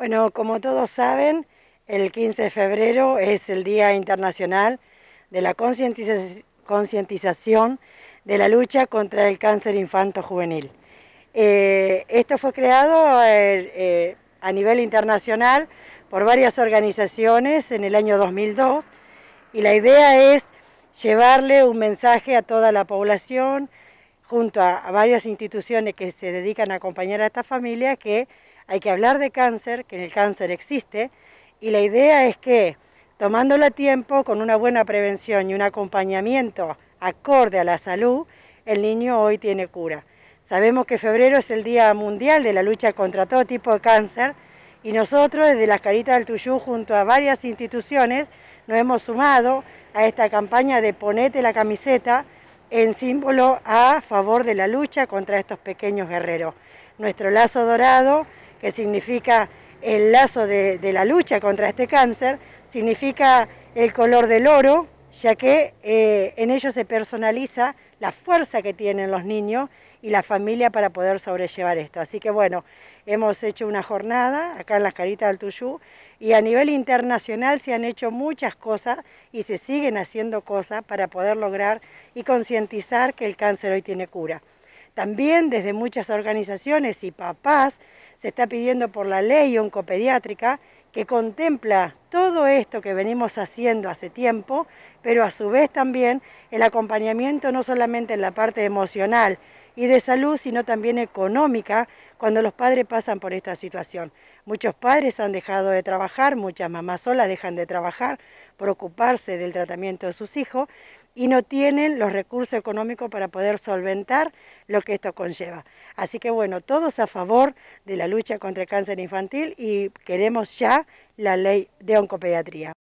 Bueno, como todos saben, el 15 de febrero es el Día Internacional de la Concientización de la Lucha contra el Cáncer Infanto-Juvenil. Eh, esto fue creado eh, eh, a nivel internacional por varias organizaciones en el año 2002 y la idea es llevarle un mensaje a toda la población junto a, a varias instituciones que se dedican a acompañar a esta familia que hay que hablar de cáncer, que el cáncer existe, y la idea es que tomándolo a tiempo, con una buena prevención y un acompañamiento acorde a la salud, el niño hoy tiene cura. Sabemos que febrero es el Día Mundial de la lucha contra todo tipo de cáncer y nosotros desde las Caritas del Tuyú junto a varias instituciones nos hemos sumado a esta campaña de Ponete la camiseta en símbolo a favor de la lucha contra estos pequeños guerreros. Nuestro lazo dorado que significa el lazo de, la lucha contra este cáncer, significa el color del oro, ya que eh, en ello se personaliza la fuerza que tienen los niños y la familia para poder sobrellevar esto. Así que bueno, hemos hecho una jornada acá en las Caritas del Tuyú y a nivel internacional se han hecho muchas cosas y se siguen haciendo cosas para poder lograr y concientizar que el cáncer hoy tiene cura. También desde muchas organizaciones y papás se está pidiendo por la ley oncopediátrica que contempla todo esto que venimos haciendo hace tiempo, pero a su vez también el acompañamiento no solamente en la parte emocional y de salud, sino también económica cuando los padres pasan por esta situación. Muchos padres han dejado de trabajar, muchas mamás solas dejan de trabajar por ocuparse del tratamiento de sus hijos, y no tienen los recursos económicos para poder solventar lo que esto conlleva. Así que bueno, todos a favor de la lucha contra el cáncer infantil y queremos ya la ley de oncopediatría.